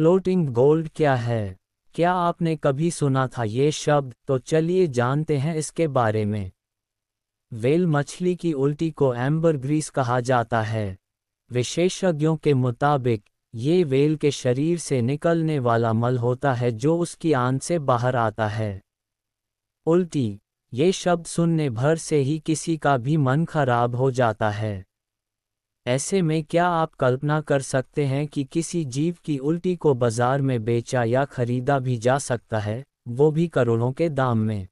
floating gold क्या है क्या आपने कभी सुना था ये शब्द तो चलिए जानते हैं इसके बारे में वेल मछली की उल्टी को एम्बर ग्रीस कहा जाता है विशेषज्ञों के मुताबिक ये वेल के शरीर से निकलने वाला मल होता है जो उसकी आन से बाहर आता है उल्टी ये शब्द सुनने भर से ही किसी का भी मन खराब हो जाता है ऐसे में क्या आप कल्पना कर सकते हैं कि किसी जीव की उल्टी को बाजार में बेचा या खरीदा भी जा सकता है वो भी करोड़ों के दाम में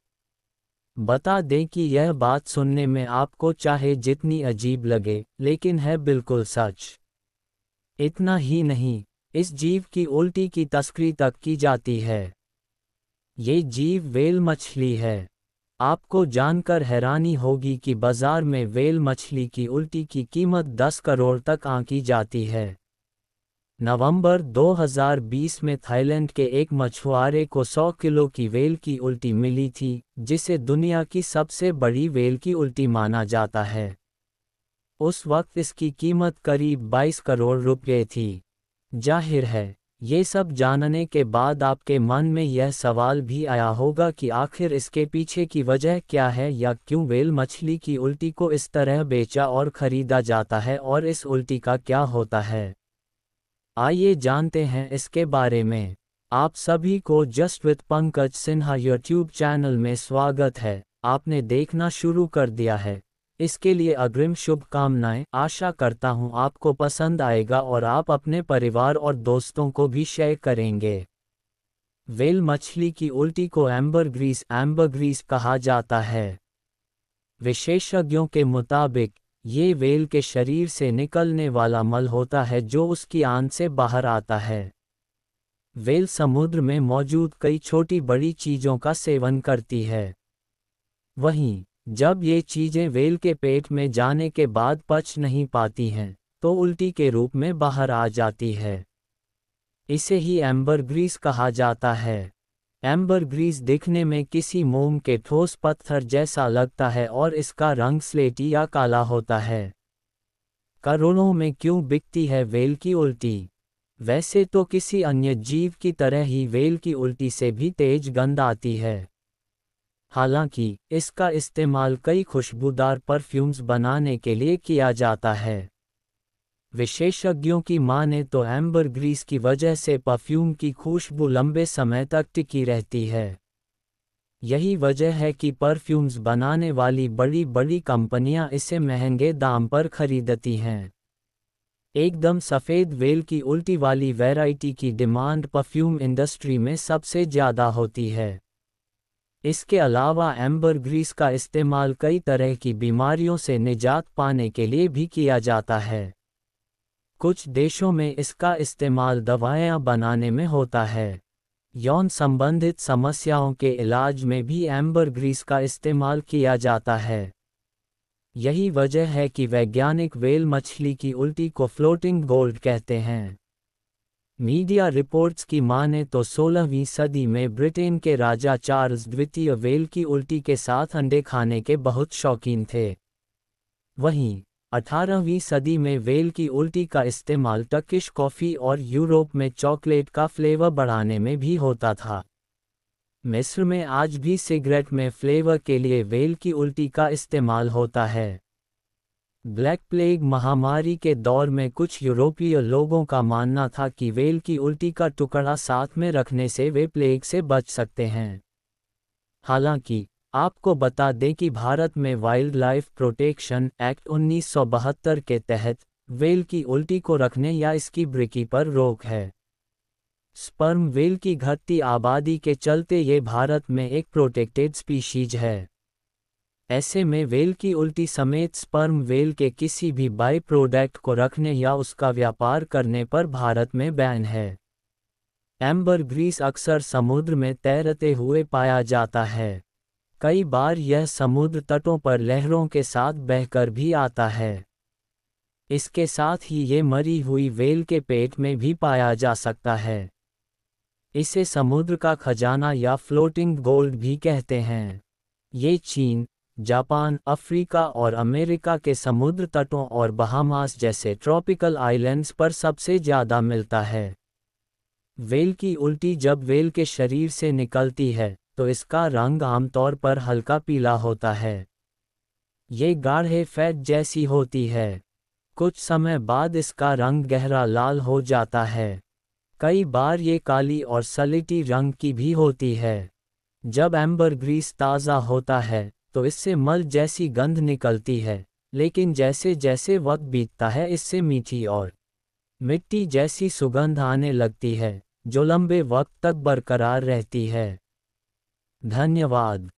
बता दें कि यह बात सुनने में आपको चाहे जितनी अजीब लगे लेकिन है बिल्कुल सच इतना ही नहीं इस जीव की उल्टी की तस्करी तक की जाती है ये जीव वेल मछली है आपको जानकर हैरानी होगी कि बाजार में वेल मछली की उल्टी की कीमत 10 करोड़ तक आंकी जाती है नवंबर 2020 में थाईलैंड के एक मछुआरे को 100 किलो की वेल की उल्टी मिली थी जिसे दुनिया की सबसे बड़ी वेल की उल्टी माना जाता है उस वक्त इसकी कीमत करीब 22 करोड़ रुपये थी जाहिर है ये सब जानने के बाद आपके मन में यह सवाल भी आया होगा कि आखिर इसके पीछे की वजह क्या है या क्यों वेल मछली की उल्टी को इस तरह बेचा और खरीदा जाता है और इस उल्टी का क्या होता है आइए जानते हैं इसके बारे में आप सभी को just with Pankaj Sinha YouTube channel में स्वागत है आपने देखना शुरू कर दिया है इसके लिए अग्रिम शुभकामनाएं आशा करता हूं आपको पसंद आएगा और आप अपने परिवार और दोस्तों को भी शेयर करेंगे वेल मछली की उल्टी को एम्बर ग्रीस एम्बर ग्रीस कहा जाता है विशेषज्ञों के मुताबिक ये वेल के शरीर से निकलने वाला मल होता है जो उसकी आन से बाहर आता है वेल समुद्र में मौजूद कई छोटी बड़ी चीजों का सेवन करती है वहीं जब ये चीज़ें वेल के पेट में जाने के बाद पच नहीं पाती हैं तो उल्टी के रूप में बाहर आ जाती है इसे ही एम्बर ग्रीस कहा जाता है एम्बर ग्रीस दिखने में किसी मोम के ठोस पत्थर जैसा लगता है और इसका रंग स्लेटी या काला होता है करोड़ों में क्यों बिकती है वेल की उल्टी वैसे तो किसी अन्य जीव की तरह ही वेल की उल्टी से भी तेज गंध आती है हालांकि इसका इस्तेमाल कई खुशबूदार परफ्यूम्स बनाने के लिए किया जाता है विशेषज्ञों की माने तो एम्बर ग्रीस की वजह से परफ्यूम की खुशबू लंबे समय तक टिकी रहती है यही वजह है कि परफ्यूम्स बनाने वाली बड़ी बड़ी कंपनियां इसे महंगे दाम पर खरीदती हैं एकदम सफ़ेद वेल की उल्टी वाली वैरायटी की डिमांड परफ्यूम इंडस्ट्री में सबसे ज़्यादा होती है इसके अलावा एम्बर ग्रीस का इस्तेमाल कई तरह की बीमारियों से निजात पाने के लिए भी किया जाता है कुछ देशों में इसका इस्तेमाल दवाएं बनाने में होता है यौन संबंधित समस्याओं के इलाज में भी एम्बर ग्रीस का इस्तेमाल किया जाता है यही वजह है कि वैज्ञानिक वेल मछली की उल्टी को फ्लोटिंग गोल्ड कहते हैं मीडिया रिपोर्ट्स की माने तो 16वीं सदी में ब्रिटेन के राजा चार्ल्स द्वितीय वेल की उल्टी के साथ अंडे खाने के बहुत शौकीन थे वहीं 18वीं सदी में वेल की उल्टी का इस्तेमाल टकिश कॉफ़ी और यूरोप में चॉकलेट का फ्लेवर बढ़ाने में भी होता था मिस्र में आज भी सिगरेट में फ्लेवर के लिए वेल की उल्टी का इस्तेमाल होता है ब्लैक प्लेग महामारी के दौर में कुछ यूरोपीय लोगों का मानना था कि वेल की उल्टी का टुकड़ा साथ में रखने से वे प्लेग से बच सकते हैं हालांकि आपको बता दें कि भारत में वाइल्ड लाइफ प्रोटेक्शन एक्ट उन्नीस के तहत वेल की उल्टी को रखने या इसकी ब्रिकी पर रोक है स्पर्म वेल की घटती आबादी के चलते ये भारत में एक प्रोटेक्टेड स्पीशीज है ऐसे में वेल की उल्टी समेत स्पर्म वेल के किसी भी बाई प्रोडक्ट को रखने या उसका व्यापार करने पर भारत में बैन है एम्बर ग्रीस अक्सर समुद्र में तैरते हुए पाया जाता है कई बार यह समुद्र तटों पर लहरों के साथ बहकर भी आता है इसके साथ ही ये मरी हुई वेल के पेट में भी पाया जा सकता है इसे समुद्र का खजाना या फ्लोटिंग गोल्ड भी कहते हैं ये चीन जापान अफ्रीका और अमेरिका के समुद्र तटों और बहामास जैसे ट्रॉपिकल आइलैंड्स पर सबसे ज़्यादा मिलता है वेल की उल्टी जब वेल के शरीर से निकलती है तो इसका रंग आमतौर पर हल्का पीला होता है ये गाढ़े फैट जैसी होती है कुछ समय बाद इसका रंग गहरा लाल हो जाता है कई बार ये काली और सलिटी रंग की भी होती है जब एम्बर ग्रीस ताज़ा होता है तो इससे मल जैसी गंध निकलती है लेकिन जैसे जैसे वक्त बीतता है इससे मीठी और मिट्टी जैसी सुगंध आने लगती है जो लंबे वक्त तक बरकरार रहती है धन्यवाद